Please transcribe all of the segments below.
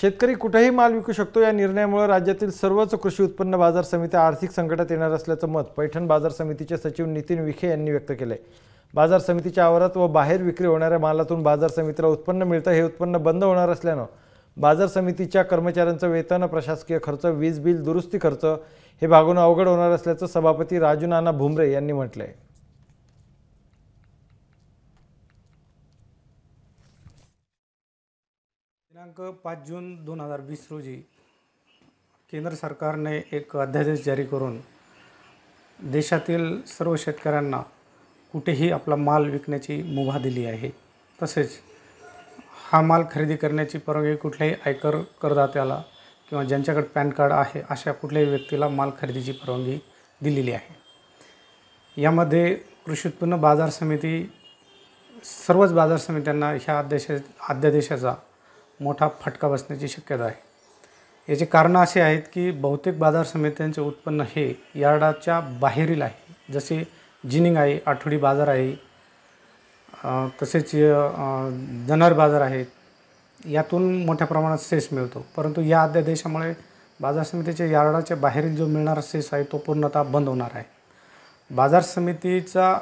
शेतकरी कुठेही माल विकू शकतो या निर्णयामुळे राज्यातील सर्वच कृषी उत्पन्न बाजार समित्या आर्थिक संकटात येणार असल्याचं मत पैठण बाजार समितीचे सचिव नितीन विखे यांनी व्यक्त केलं आहे बाजार समितीच्या आवारात व बाहेर विक्री होणाऱ्या मालातून बाजार समितीला उत्पन्न मिळतं हे उत्पन्न बंद होणार असल्यानं बाजार समितीच्या कर्मचाऱ्यांचं वेतन प्रशासकीय खर्च वीज बिल दुरुस्ती खर्च हे भागून अवघड होणार असल्याचं सभापती राजू नाना भुमरे यांनी म्हटलं आहे दिनांक पाच जून दोन हजार वीस रोजी केंद्र सरकारने एक अध्यादेश जारी करून देशातील सर्व शेतकऱ्यांना कुठेही आपला माल विकण्याची मुभा दिली आहे तसेच हा माल खरेदी करण्याची परवानगी कुठल्याही आयकर करदात्याला किंवा ज्यांच्याकडे पॅन कार्ड आहे अशा कुठल्याही व्यक्तीला माल खरेदीची परवानगी दिलेली आहे यामध्ये कृषी उत्पन्न बाजार समिती सर्वच बाजार समित्यांना ह्या अध्यादेश अध्यादेशाचा मोठा फटका बसण्याची शक्यता आहे याचे कारण असे आहेत की बहुतेक बाजार समित्यांचे उत्पन्न हे यार्डाच्या बाहेरील आहे जसे जिनिंग आहे आठवडी बाजार आहे तसेच जनर बाजार आहेत यातून मोठ्या प्रमाणात सेस मिळतो परंतु या अध्यादेशामुळे बाजार समितीच्या यार्डाच्या बाहेरील जो मिळणारा सेस आहे तो पूर्णतः बंद होणार आहे बाजार समितीचा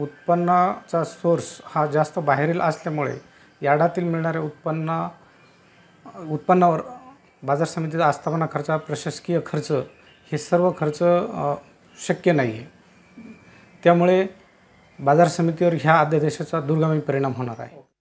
उत्पन्नाचा सोर्स हा जास्त बाहेरील असल्यामुळे यार्डातील मिळणारे उत्पन्न उत्पन्नावर बाजार समितीचा आस्थापना खर्च प्रशासकीय खर्च हे सर्व खर्च शक्य नाही आहे त्यामुळे बाजार समितीवर ह्या अध्यादेशाचा दुर्गामी परिणाम होणार आहे